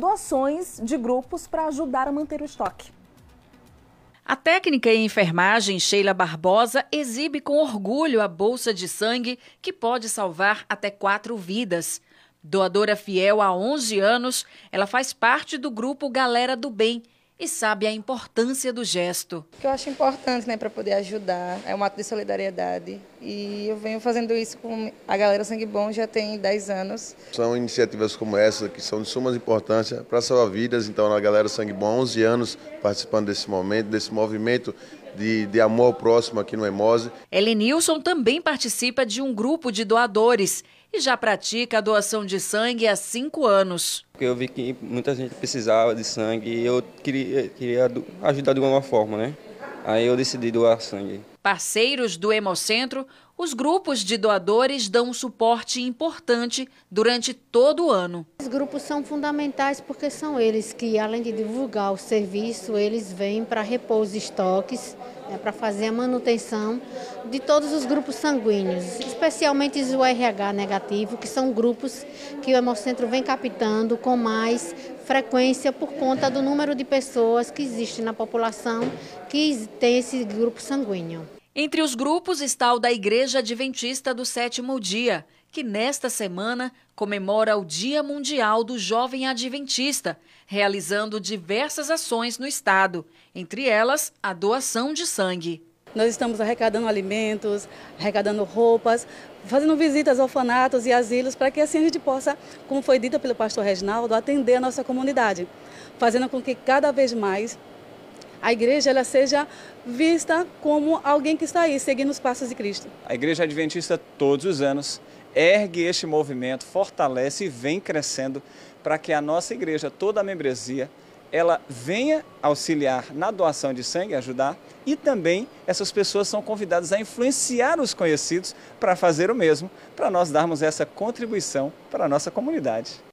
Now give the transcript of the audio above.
doações de grupos para ajudar a manter o estoque. A técnica em enfermagem Sheila Barbosa exibe com orgulho a bolsa de sangue que pode salvar até quatro vidas. Doadora fiel há 11 anos, ela faz parte do grupo Galera do Bem e sabe a importância do gesto. Que eu acho importante, né, para poder ajudar, é um ato de solidariedade e eu venho fazendo isso com a galera Sangue Bom já tem 10 anos. São iniciativas como essa que são de suma importância para salvar vidas, então a galera Sangue Bom 11 anos participando desse momento, desse movimento de, de amor ao próximo aqui no Hemose. Nilsson também participa de um grupo de doadores e já pratica a doação de sangue há cinco anos. Eu vi que muita gente precisava de sangue e eu queria, queria ajudar de alguma forma, né? Aí eu decidi doar sangue. Parceiros do Hemocentro, os grupos de doadores dão um suporte importante durante todo o ano. Os grupos são fundamentais porque são eles que, além de divulgar o serviço, eles vêm para repor os estoques, né, para fazer a manutenção de todos os grupos sanguíneos, especialmente os RH negativo, que são grupos que o Hemocentro vem captando com mais frequência por conta do número de pessoas que existe na população que tem esse grupo sanguíneo. Entre os grupos está o da Igreja Adventista do Sétimo Dia, que nesta semana comemora o Dia Mundial do Jovem Adventista, realizando diversas ações no estado, entre elas a doação de sangue. Nós estamos arrecadando alimentos, arrecadando roupas, fazendo visitas a orfanatos e asilos para que assim a gente possa, como foi dito pelo pastor Reginaldo, atender a nossa comunidade, fazendo com que cada vez mais a igreja ela seja vista como alguém que está aí seguindo os passos de Cristo. A igreja adventista todos os anos ergue este movimento, fortalece e vem crescendo para que a nossa igreja, toda a membresia, ela venha auxiliar na doação de sangue, ajudar, e também essas pessoas são convidadas a influenciar os conhecidos para fazer o mesmo, para nós darmos essa contribuição para a nossa comunidade.